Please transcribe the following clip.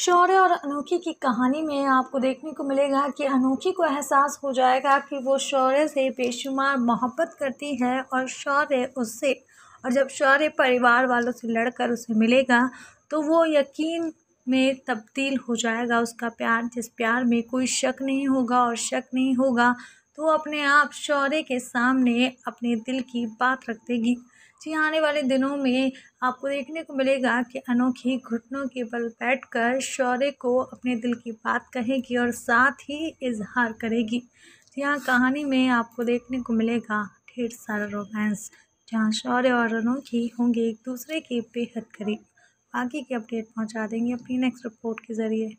शौर्य और अनोखी की कहानी में आपको देखने को मिलेगा कि अनोखी को एहसास हो जाएगा कि वो शौर्य से बेशुमार मोहब्बत करती है और शौर्य उससे और जब शौर्य परिवार वालों से लड़कर उसे मिलेगा तो वो यकीन में तब्दील हो जाएगा उसका प्यार जिस प्यार में कोई शक नहीं होगा और शक नहीं होगा तो अपने आप शौर्य के सामने अपने दिल की बात रख देगी जी हाँ, आने वाले दिनों में आपको देखने को मिलेगा कि अनोखी घुटनों के बल बैठकर शौर्य को अपने दिल की बात कहेगी और साथ ही इजहार करेगी जी हाँ कहानी में आपको देखने को मिलेगा ढेर सारा रोमांस जहाँ शौर्य और अनोखी होंगे एक दूसरे के बेहद करीब बाकी की अपडेट पहुँचा देंगे अपनी नेक्स्ट रिपोर्ट के ज़रिए